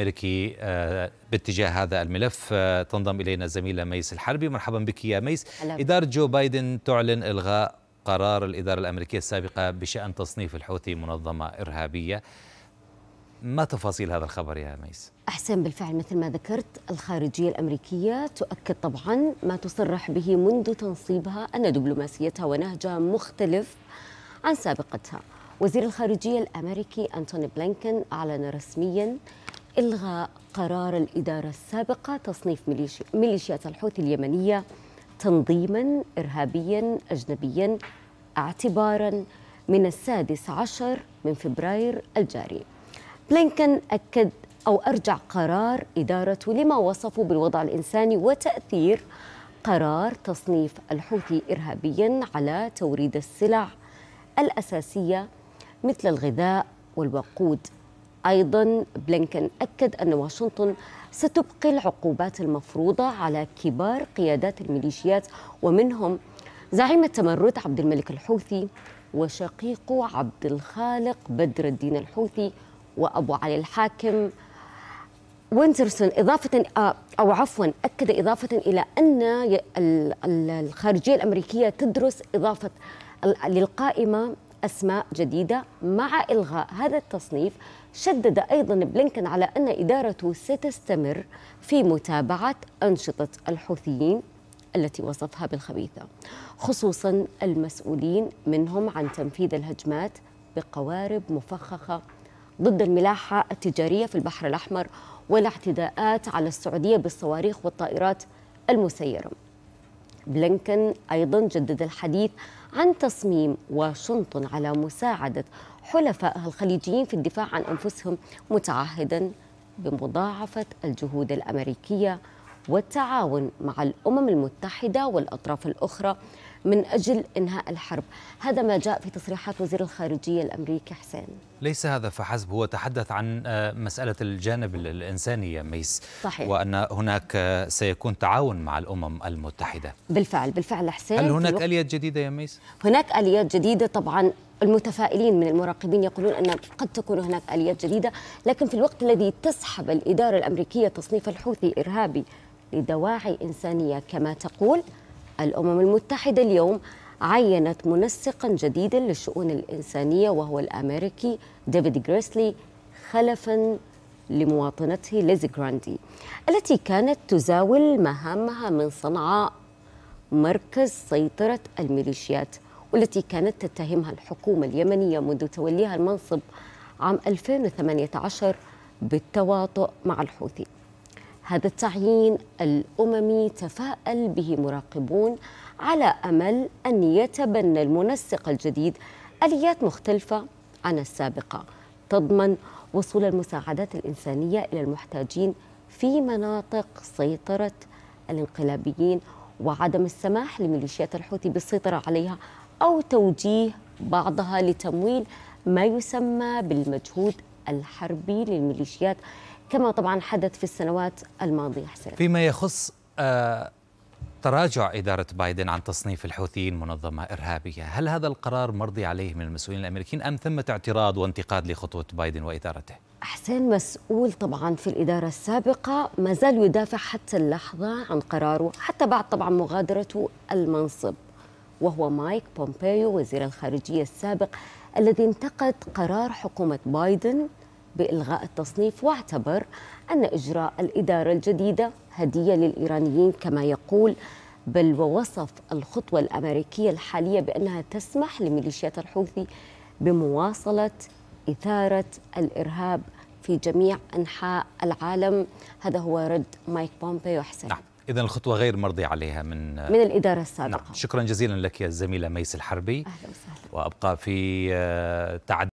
الامريكي آه، باتجاه هذا الملف آه، تنضم الينا الزميله ميس الحربي مرحبا بك يا ميس اداره جو بايدن تعلن الغاء قرار الاداره الامريكيه السابقه بشان تصنيف الحوثي منظمه ارهابيه ما تفاصيل هذا الخبر يا ميس؟ أحسن بالفعل مثل ما ذكرت الخارجية الأمريكية تؤكد طبعا ما تصرح به منذ تنصيبها أن دبلوماسيتها ونهجها مختلف عن سابقتها وزير الخارجية الأمريكي أنتوني بلينكن أعلن رسميا إلغاء قرار الإدارة السابقة تصنيف ميليشيات الحوثي اليمنية تنظيما إرهابيا أجنبيا اعتبارا من السادس عشر من فبراير الجاري بلينكن أكد أو أرجع قرار إدارته لما وصفوا بالوضع الإنساني وتأثير قرار تصنيف الحوثي إرهابيا على توريد السلع الأساسية مثل الغذاء والوقود أيضا بلينكن أكد أن واشنطن ستبقي العقوبات المفروضة على كبار قيادات الميليشيات ومنهم زعيم التمرد عبد الملك الحوثي وشقيقه عبد الخالق بدر الدين الحوثي وأبو علي الحاكم وينترسون إضافة آه، أو عفوا أكد إضافة إلى أن الخارجية الأمريكية تدرس إضافة للقائمة أسماء جديدة مع إلغاء هذا التصنيف شدد أيضا بلينكن على أن إدارته ستستمر في متابعة أنشطة الحوثيين التي وصفها بالخبيثة خصوصا المسؤولين منهم عن تنفيذ الهجمات بقوارب مفخخة ضد الملاحة التجارية في البحر الأحمر والاعتداءات على السعودية بالصواريخ والطائرات المسيرة بلينكن أيضا جدد الحديث عن تصميم واشنطن على مساعدة حلفائها الخليجيين في الدفاع عن أنفسهم متعهدا بمضاعفة الجهود الأمريكية والتعاون مع الامم المتحده والاطراف الاخرى من اجل انهاء الحرب، هذا ما جاء في تصريحات وزير الخارجيه الامريكي حسين. ليس هذا فحسب، هو تحدث عن آه، مساله الجانب الانساني يا ميس صحيح وان هناك آه، سيكون تعاون مع الامم المتحده. بالفعل بالفعل حسين هل هناك اليات جديده يا ميس؟ هناك اليات جديده طبعا المتفائلين من المراقبين يقولون أن قد تكون هناك آليات جديدة لكن في الوقت الذي تسحب الإدارة الأمريكية تصنيف الحوثي إرهابي لدواعي إنسانية كما تقول الأمم المتحدة اليوم عينت منسقا جديدا للشؤون الإنسانية وهو الأمريكي ديفيد غريسلي خلفا لمواطنته ليزي جراندي التي كانت تزاول مهامها من صنعاء مركز سيطرة الميليشيات والتي كانت تتهمها الحكومة اليمنية منذ توليها المنصب عام 2018 بالتواطؤ مع الحوثي هذا التعيين الأممي تفاءل به مراقبون على أمل أن يتبنى المنسق الجديد آليات مختلفة عن السابقة تضمن وصول المساعدات الإنسانية إلى المحتاجين في مناطق سيطرة الانقلابيين وعدم السماح لميليشيات الحوثي بالسيطرة عليها أو توجيه بعضها لتمويل ما يسمى بالمجهود الحربي للميليشيات كما طبعا حدث في السنوات الماضية حسين فيما يخص آه، تراجع إدارة بايدن عن تصنيف الحوثيين منظمة إرهابية هل هذا القرار مرضي عليه من المسؤولين الأمريكيين أم ثمة اعتراض وانتقاد لخطوة بايدن وإدارته؟ حسين مسؤول طبعا في الإدارة السابقة ما زال يدافع حتى اللحظة عن قراره حتى بعد طبعا مغادرته المنصب وهو مايك بومبيو وزير الخارجية السابق الذي انتقد قرار حكومة بايدن بإلغاء التصنيف واعتبر أن إجراء الإدارة الجديدة هدية للإيرانيين كما يقول بل ووصف الخطوة الأمريكية الحالية بأنها تسمح لميليشيات الحوثي بمواصلة إثارة الإرهاب في جميع أنحاء العالم هذا هو رد مايك بومبيو حسين نعم. إذا الخطوة غير مرضي عليها من من الإدارة السابقة نعم. شكرا جزيلا لك يا الزميلة ميس الحربي أهلا وسهلا وأبقى في آه، تعد